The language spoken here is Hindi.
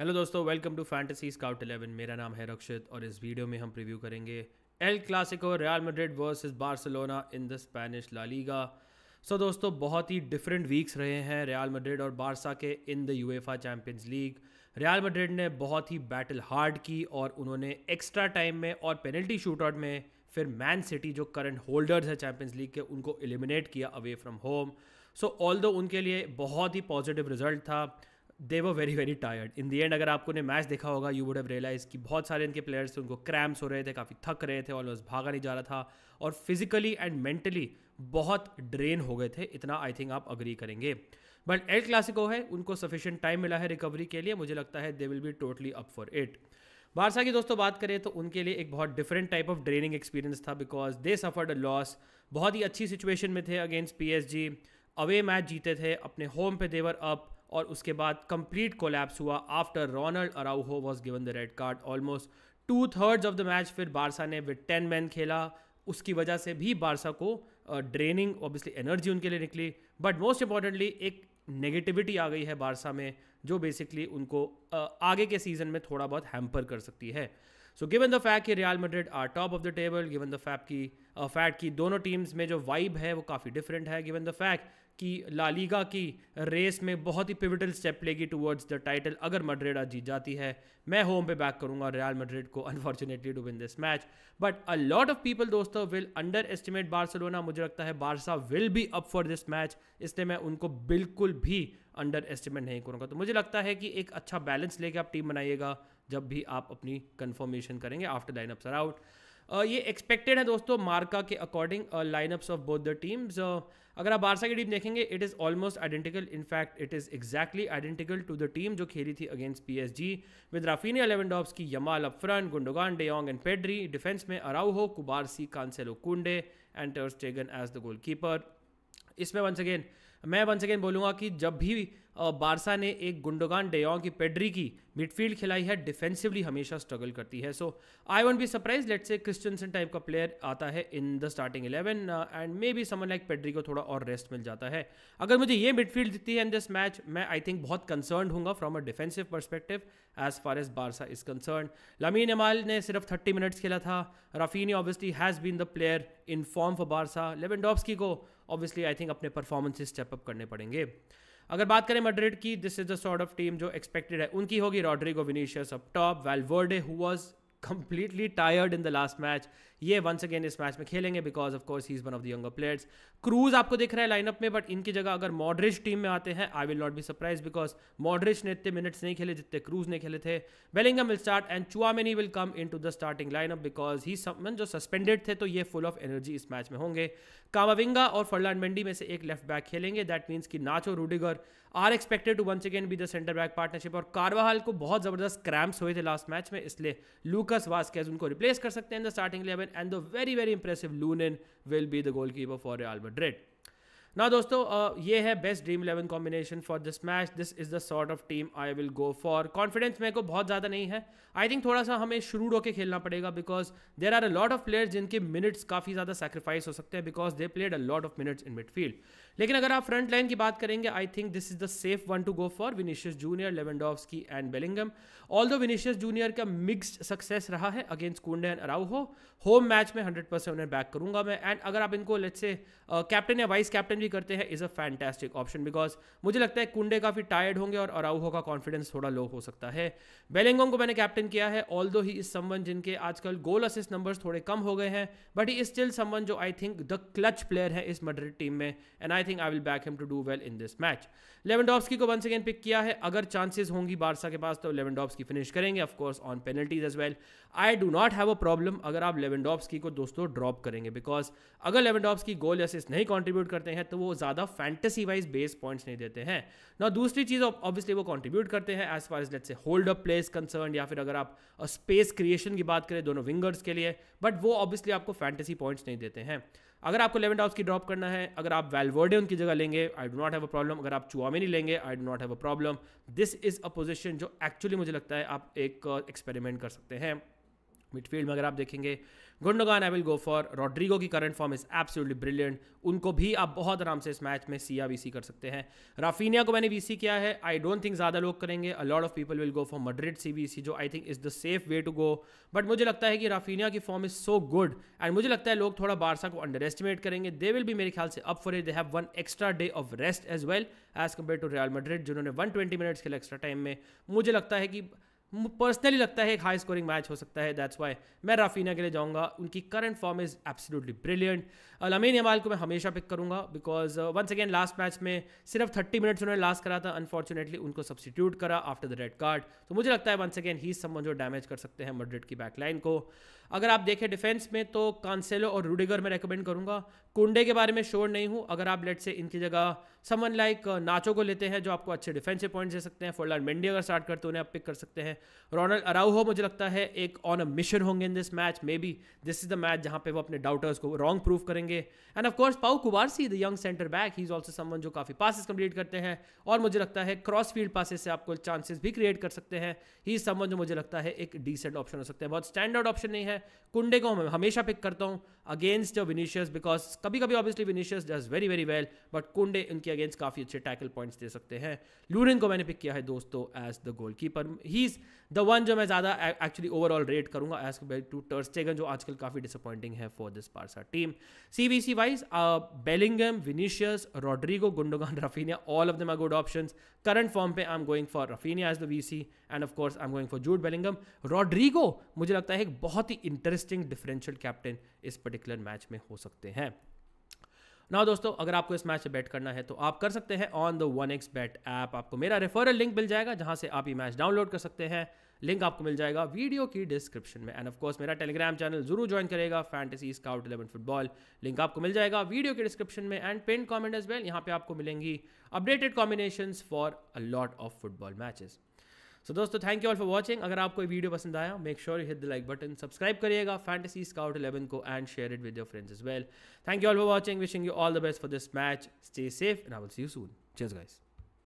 हेलो दोस्तों welcome to fantasy scout eleven मेरा नाम है रक्षित और इस वीडियो में हम प्रीव्यू करेंगे El Clasico Real Madrid versus Barcelona in the Spanish LaLiga so दोस्तों बहुत ही डिफरेंट वीक्स रहे हैं रियल मेड्रिड और बारसा के in the UEFA Champions League Real Madrid ने बहुत ही बैटल हार्ड की और उन्होंने एक्स्ट्रा टाइम में और पेनल्टी शूट आउट में फिर मैन सिटी जो करंट होल्डर्स है चैम्पियंस लीग के उनको एलिमिनेट किया away from home so all उनके लिए बहुत ही पॉजिटिव रिजल्ट था they were very very tired in the end अगर आपको ने मैच देखा होगा यू वुड हैव रियलाइज कि बहुत सारे इनके प्लेयर्स थे उनको क्रैम्स हो रहे थे काफ़ी थक रहे थे ऑलमोस्ट भागा नहीं जा रहा था और फिजिकली एंड मेंटली बहुत ड्रेन हो गए थे इतना आई थिंक आप अग्री करेंगे बट एल क्लासिको है उनको सफिशेंट टाइम मिला है रिकवरी के लिए मुझे लगता है they will be totally up for it Barca की दोस्तों बात करें तो उनके लिए एक बहुत different type of draining experience था because they suffered a loss बहुत ही अच्छी सिचुएशन में थे अगेंस्ट जी अवे मैच जीते थे अपने होम पे देवर अप और उसके बाद कंप्लीट कोलैप्स हुआ after Ronald Araujo was given the red card almost two thirds of the match फिर बारसा ने विद टेन मैन खेला उसकी वजह से भी बारसा को ड्रेनिंग ऑब्वियसली एनर्जी उनके लिए निकली बट मोस्ट इंपॉर्टेंटली एक नेगेटिविटी आ गई है बारसा में जो बेसिकली उनको uh, आगे के सीज़न में थोड़ा बहुत हैम्पर कर सकती है सो गिवन द फैक्ट कि Real Madrid are top of the table given the fact की फैक्ट की दोनों टीम्स में जो वाइब है वो काफ़ी डिफरेंट है गिवन द फैक्ट कि लालीगा की रेस में बहुत ही पिविटल स्टेप लेगी टूवर्ड्स द टाइटल अगर मड्रिड आज जीत जाती है मैं होम पे बैक करूंगा रियल मड्रिड को unfortunately to win this match but a lot of people दोस्तों विल अंडर एस्टिमेट बार्सलोना मुझे लगता है Barca will be up for this match इसलिए मैं उनको बिल्कुल भी अंडर एस्टिमेट नहीं करूँगा तो मुझे लगता है कि एक अच्छा बैलेंस लेके आप टीम बनाइएगा जब भी आप अपनी कन्फर्मेशन करेंगे आफ्टर लाइनअप्स आर आउट ये एक्सपेक्टेड है दोस्तों मार्का के according lineups of both the teams अगर आप बारसा की टीम देखेंगे it is almost identical in fact it is exactly identical to the team जो खेली थी against P S G with Raphinha अलेवन लेवेंडॉप्स की Yamal upfront Gundogan De Jong and Pedri defence में Araujo Cubarsi Cancelo Kounde and Ter Stegen as the goalkeeper इसमें वंस अगेन मैं वंस अगेन बोलूँगा कि जब भी बारसा ने एक गुंडोगान डेयोंग की पेड्री की मिडफील्ड खिलाई है डिफेंसिवली हमेशा स्ट्रगल करती है so I won't be surprise let say Christensen type का प्लेयर आता है in the starting eleven and maybe someone like Pedri को थोड़ा और रेस्ट मिल जाता है अगर मुझे ये मिडफील्ड दिखती है इन दिस मैच मैं आई थिंक बहुत कंसर्न हूँ from a defensive perspective as far as Barca is concern Lamine Yamal ने सिर्फ थर्टी मिनट्स खेला था Raphinha obviously has been the player in form for Barca लेवन को ऑब्वियसली आई थिंक अपने परफॉर्मेंसेज स्टेप अप करने पड़ेंगे अगर बात करें मड्रिड की this is the sort of team जो एक्सपेक्टेड है उनकी होगी Rodrygo Vinicius up top Valverde who was completely tired in the last match ये वंस अगेन इस मैच में खेलेंगे because of course he is one of the younger players Kroos आपको दिख रहा है लाइनअप में बट इनकी जगह अगर मॉडरिज टीम में आते हैं I will not be surprise because Modric ने इतने मिनट्स नहीं खेले जितने क्रूज ने खेले थे Bellingham will start and Tchouameni will come in to the starting lineup because he जो सस्पेंडेड थे तो ये फुल ऑफ एनर्जी इस मैच में होंगे कामाविंगा और फरलान मेंडी में से एक लेफ्ट बैक खेलेंगे दैट मीन्स कि Nacho Rudiger are expected to once again be the centre back partnership और कारवाहाल को बहुत ज़बरदस्त क्रैम्प्स हुए थे लास्ट मैच में इसलिए लूकस वास्केज उनको रिप्लेस कर सकते हैं in the starting eleven and the very very impressive Lunin will be the goalkeeper for Real Madrid ना दोस्तों ये है best dream eleven combination for this match this is the sort of team I will go for confidence मेरे को बहुत ज़्यादा नहीं है आई थिंक थोड़ा सा हमें शुरू होकर खेलना पड़ेगा because there are a lot of players जिनके मिनट्स काफ़ी ज़्यादा सेक्रीफाइस हो सकते हैं because they played a lot of minutes in midfield लेकिन अगर आप फ्रंट लाइन की बात करेंगे I think this is the safe one to go for Vinicius Junior की and Bellingham although Vinicius Junior का मिक्सड सक्सेस रहा है against Kounde and Araujo home match में हंड्रेड परसेंट उन्हें बैक करूंगा मैं एंड अगर आप इनको लेट से कैप्टन या वाइस कैप्टन भी करते हैं is a fantastic option because मुझे लगता है कुंडे काफ़ी टायर्ड होंगे और अराउहो का कॉन्फिडेंस थोड़ा लो हो सकता है बेलिंगोम को मैंने कैप्टन किया है ऑल दो ही इज संबंध जिनके आजकल गोल असिस्ट नंबर्स थोड़े कम हो गए हैं बट ही इज स्टिल संबंध जो I think the clutch player है इस मड्रिड टीम में and I think I will back him to do well in this match Lewandowski को वन सेकेंड पिक किया है अगर चांसेस होंगी बारसा के पास तो लेवेंडॉफ्सकी फिनिश करेंगे of course on penalties as well I do not have a problem अगर आप लेवेंडॉफ्सकी को दोस्तों ड्रॉप करेंगे बिकॉज अगर लेवेंडॉफ्सकी गोल असिस्ट नहीं कॉन्ट्रीब्यूट करते हैं तो वो ज़्यादा फैंटेसी वाइज बेस पॉइंट्स नहीं देते हैं ना दूसरी चीज़ ऑब्वियसली वो कॉन्ट्रीब्यूट करते हैं as far as let say hold up plays concern या फिर अगर आप स्पेस क्रिएशन की बात करें दोनों विंगर्स के लिए बट वो ऑब्वियसली आपको फैंटेसी पॉइंट्स नहीं देते हैं अगर आपको लेवन डाउस की ड्रॉप करना है अगर आप वेलवर्डे उनकी जगह लेंगे I do not have a problem अगर आप चुआमिनी लेंगे I do not have a problem this is a position जो एक्चुअली मुझे लगता है आप एक एक्सपेरिमेंट uh, कर सकते हैं मिडफील्ड में अगर आप देखेंगे Gundogan I will go for Rodrygo की current form is absolutely brilliant उनको भी आप बहुत आराम से इस मैच में सिया वीसी कर सकते हैं राफीनिया को मैंने वीसी किया है आई डोंट थिंक ज़्यादा लोग करेंगे a lot of people will go for Madrid C V C जो I think is the safe way to go but मुझे लगता है कि राफीनिया की form is so good and मुझे लगता है लोग थोड़ा बारसा को अंडर एस्टिमेट करेंगे दे विल भी मेरे ख्याल से up for it they have one extra day of rest as well as compare to Real Madrid जिन्होंने वन ट्वेंटी मिनट्स खेला एक्स्ट्रा टाइम में मुझे लगता है कि पर्सनली लगता है एक हाई स्कोरिंग मैच हो सकता है दैट्स वाई मैं राफीना के लिए जाऊंगा उनकी current form is absolutely brilliant Lamine Yamal को मैं हमेशा पिक करूंगा because once again last match में सिर्फ थर्टी मिनट्स उन्होंने लास्ट करा था अनफॉर्चुनेटली उनको सब्सटीट्यूट करा आफ्टर द रेड कार्ड तो मुझे लगता है वंस अगेन ही समझो डैमेज कर सकते हैं मड्रिड की बैकलाइन को अगर आप देखें डिफेंस में तो कांसेलो और रूडिगर मैं रेकमेंड करूंगा कुंडे के बारे में श्योर नहीं हूं अगर आप लेट से इनकी जगह समन लाइक नाचो को लेते हैं जो आपको अच्छे डिफेंसिव पॉइंट्स दे सकते हैं फोर्लान मेंडी अगर स्टार्ट करते उन्हें आप पिक कर सकते हैं रोनल्ड अराउ हो मुझे लगता है एक ऑन अ मिशन होंगे in this match maybe this is the match जहां पे वो अपने डाउटर्स को रॉन्ग प्रूव करेंगे and of course Pau see the young centre back he is also someone जो काफ़ी पासिस कंप्लीट करते हैं और मुझे लगता है क्रॉस फील्ड पासिस से आपको चांसेस भी क्रिएट कर सकते हैं ही समन जो मुझे लगता है एक डिसेंट ऑप्शन हो सकते हैं बहुत स्टैंडर्ड ऑप्शन नहीं है कुंडे को हमेशा पिक करता हूँ अगेंस्ट विनीशियस बिकॉज कभी कभी obviously Vinicius does very very well but Kounde उनके अगेंस्ट काफ़ी अच्छे टैकल पॉइंट्स दे सकते हैं लूरिन को मैंने पिक किया है दोस्तों as the goalkeeper he is the one जो मैं ज़्यादा एक्चुअली ओवरऑल रेट करूंगा एज कम्पेयर टू टर्स्टेगन जो आजकल काफ़ी डिसअपॉइंटिंग है for this Barca team C V C wise Bellingham Vinicius Rodrygo Gundogan Raphinha all of them are good option current form पे I am going for Raphinha as the V C and of course I am going for Jude Bellingham Rodrygo मुझे लगता है एक बहुत ही इंटरेस्टिंग डिफरेंशियल कैप्टन इस पर्टिकुलर पर्टिकुलर मैच में हो सकते हैं ना दोस्तों अगर आपको इस मैच से बैट करना है तो आप कर सकते हैं on the one X bet app आपको मेरा रेफरल लिंक मिल जाएगा जहां से आप ये मैच डाउनलोड कर सकते हैं लिंक आपको मिल जाएगा वीडियो की डिस्क्रिप्शन में एंड ऑफ कोर्स मेरा टेलीग्राम चैनल जरूर ज्वाइन करेगा Fantasy scout Eleven football link आपको मिल जाएगा वीडियो के डिस्क्रिप्शन में and pinned comment as well यहाँ पे आपको मिलेंगी updated combination for a lot of football matches so दोस्तों thank you all for watching अगर आपको वीडियो पसंद आया make sure hit the like button subscribe करिएगा फैंटेसी स्काउट इलेवन को and share it with your friends as well thank you all for watching wishing you all the best for this match stay safe and I will see you soon चेस गाइस